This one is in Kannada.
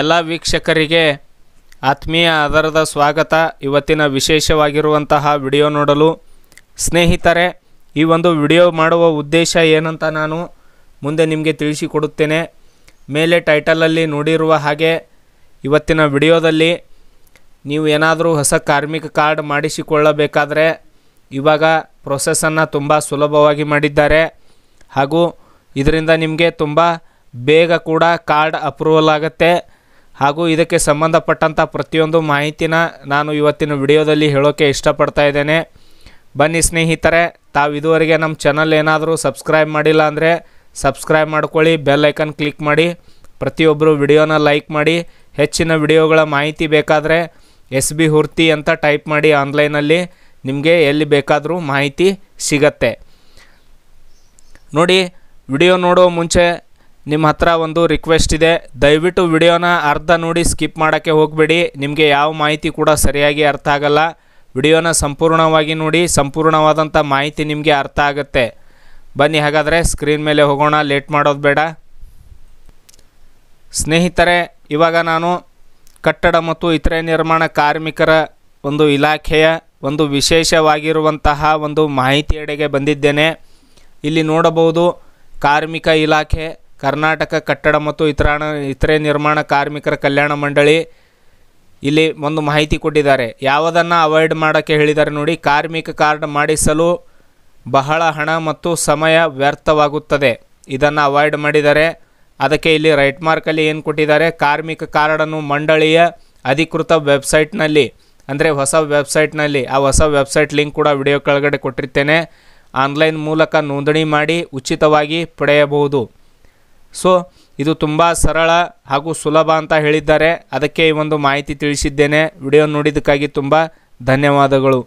ಎಲ್ಲ ವೀಕ್ಷಕರಿಗೆ ಆತ್ಮೀಯ ಆಧಾರದ ಸ್ವಾಗತ ಇವತ್ತಿನ ವಿಶೇಷವಾಗಿರುವಂತಹ ವಿಡಿಯೋ ನೋಡಲು ಸ್ನೇಹಿತರೆ ಈ ಒಂದು ವಿಡಿಯೋ ಮಾಡುವ ಉದ್ದೇಶ ಏನಂತ ನಾನು ಮುಂದೆ ನಿಮಗೆ ತಿಳಿಸಿಕೊಡುತ್ತೇನೆ ಮೇಲೆ ಟೈಟಲಲ್ಲಿ ನೋಡಿರುವ ಹಾಗೆ ಇವತ್ತಿನ ವಿಡಿಯೋದಲ್ಲಿ ನೀವು ಏನಾದರೂ ಹೊಸ ಕಾರ್ಮಿಕ ಕಾರ್ಡ್ ಮಾಡಿಸಿಕೊಳ್ಳಬೇಕಾದರೆ ಇವಾಗ ಪ್ರೊಸೆಸನ್ನು ತುಂಬ ಸುಲಭವಾಗಿ ಮಾಡಿದ್ದಾರೆ ಹಾಗೂ ಇದರಿಂದ ನಿಮಗೆ ತುಂಬ ಬೇಗ ಕೂಡ ಕಾರ್ಡ್ ಅಪ್ರೂವಲ್ ಆಗುತ್ತೆ ಹಾಗೂ ಇದಕ್ಕೆ ಸಂಬಂಧಪಟ್ಟಂಥ ಪ್ರತಿಯೊಂದು ಮಾಹಿತಿನ ನಾನು ಇವತ್ತಿನ ವಿಡಿಯೋದಲ್ಲಿ ಹೇಳೋಕ್ಕೆ ಇಷ್ಟಪಡ್ತಾ ಇದ್ದೇನೆ ಬನ್ನಿ ಸ್ನೇಹಿತರೆ ತಾವು ಇದುವರೆಗೆ ನಮ್ಮ ಚಾನಲ್ ಏನಾದರೂ ಸಬ್ಸ್ಕ್ರೈಬ್ ಮಾಡಿಲ್ಲ ಅಂದರೆ ಸಬ್ಸ್ಕ್ರೈಬ್ ಮಾಡ್ಕೊಳ್ಳಿ ಬೆಲ್ ಐಕನ್ ಕ್ಲಿಕ್ ಮಾಡಿ ಪ್ರತಿಯೊಬ್ಬರು ವಿಡಿಯೋನ ಲೈಕ್ ಮಾಡಿ ಹೆಚ್ಚಿನ ವಿಡಿಯೋಗಳ ಮಾಹಿತಿ ಬೇಕಾದರೆ ಎಸ್ ಬಿ ಹುರ್ತಿ ಅಂತ ಟೈಪ್ ಮಾಡಿ ಆನ್ಲೈನಲ್ಲಿ ನಿಮಗೆ ಎಲ್ಲಿ ಬೇಕಾದರೂ ಮಾಹಿತಿ ಸಿಗತ್ತೆ ನೋಡಿ ವಿಡಿಯೋ ನೋಡೋ ಮುಂಚೆ ನಿಮ್ಮ ಹತ್ರ ಒಂದು ರಿಕ್ವೆಸ್ಟ್ ಇದೆ ದಯವಿಟ್ಟು ವಿಡಿಯೋನ ಅರ್ಧ ನೋಡಿ ಸ್ಕಿಪ್ ಮಾಡೋಕ್ಕೆ ಹೋಗಬೇಡಿ ನಿಮಗೆ ಯಾವ ಮಾಹಿತಿ ಕೂಡ ಸರಿಯಾಗಿ ಅರ್ಥ ಆಗಲ್ಲ ವಿಡಿಯೋನ ಸಂಪೂರ್ಣವಾಗಿ ನೋಡಿ ಸಂಪೂರ್ಣವಾದಂಥ ಮಾಹಿತಿ ನಿಮಗೆ ಅರ್ಥ ಆಗುತ್ತೆ ಬನ್ನಿ ಹಾಗಾದರೆ ಸ್ಕ್ರೀನ್ ಮೇಲೆ ಹೋಗೋಣ ಲೇಟ್ ಮಾಡೋದು ಬೇಡ ಸ್ನೇಹಿತರೆ ಇವಾಗ ನಾನು ಕಟ್ಟಡ ಮತ್ತು ಇತರೆ ನಿರ್ಮಾಣ ಕಾರ್ಮಿಕರ ಒಂದು ಇಲಾಖೆಯ ಒಂದು ವಿಶೇಷವಾಗಿರುವಂತಹ ಒಂದು ಮಾಹಿತಿಯೆಡೆಗೆ ಬಂದಿದ್ದೇನೆ ಇಲ್ಲಿ ನೋಡಬಹುದು ಕಾರ್ಮಿಕ ಇಲಾಖೆ ಕರ್ನಾಟಕ ಕಟ್ಟಡ ಮತ್ತು ಇತರಾಣ ಇತರೆ ನಿರ್ಮಾಣ ಕಾರ್ಮಿಕರ ಕಲ್ಯಾಣ ಮಂಡಳಿ ಇಲ್ಲಿ ಒಂದು ಮಾಹಿತಿ ಕೊಟ್ಟಿದ್ದಾರೆ ಯಾವುದನ್ನು ಅವಾಯ್ಡ್ ಮಾಡೋಕ್ಕೆ ಹೇಳಿದ್ದಾರೆ ನೋಡಿ ಕಾರ್ಮಿಕ ಕಾರ್ಡ್ ಮಾಡಿಸಲು ಬಹಳ ಹಣ ಮತ್ತು ಸಮಯ ವ್ಯರ್ಥವಾಗುತ್ತದೆ ಇದನ್ನು ಅವಾಯ್ಡ್ ಮಾಡಿದ್ದಾರೆ ಅದಕ್ಕೆ ಇಲ್ಲಿ ರೈಟ್ ಮಾರ್ಕಲ್ಲಿ ಏನು ಕೊಟ್ಟಿದ್ದಾರೆ ಕಾರ್ಮಿಕ ಕಾರ್ಡನ್ನು ಮಂಡಳಿಯ ಅಧಿಕೃತ ವೆಬ್ಸೈಟ್ನಲ್ಲಿ ಅಂದರೆ ಹೊಸ ವೆಬ್ಸೈಟ್ನಲ್ಲಿ ಆ ಹೊಸ ವೆಬ್ಸೈಟ್ ಲಿಂಕ್ ಕೂಡ ವಿಡಿಯೋ ಕೆಳಗಡೆ ಕೊಟ್ಟಿರ್ತೇನೆ ಆನ್ಲೈನ್ ಮೂಲಕ ನೋಂದಣಿ ಮಾಡಿ ಉಚಿತವಾಗಿ ಪಡೆಯಬಹುದು ಸೊ ಇದು ತುಂಬ ಸರಳ ಹಾಗೂ ಸುಲಭ ಅಂತ ಹೇಳಿದ್ದಾರೆ ಅದಕ್ಕೆ ಈ ಒಂದು ಮಾಹಿತಿ ತಿಳಿಸಿದ್ದೇನೆ ವಿಡಿಯೋ ನೋಡಿದ್ದಕ್ಕಾಗಿ ತುಂಬ ಧನ್ಯವಾದಗಳು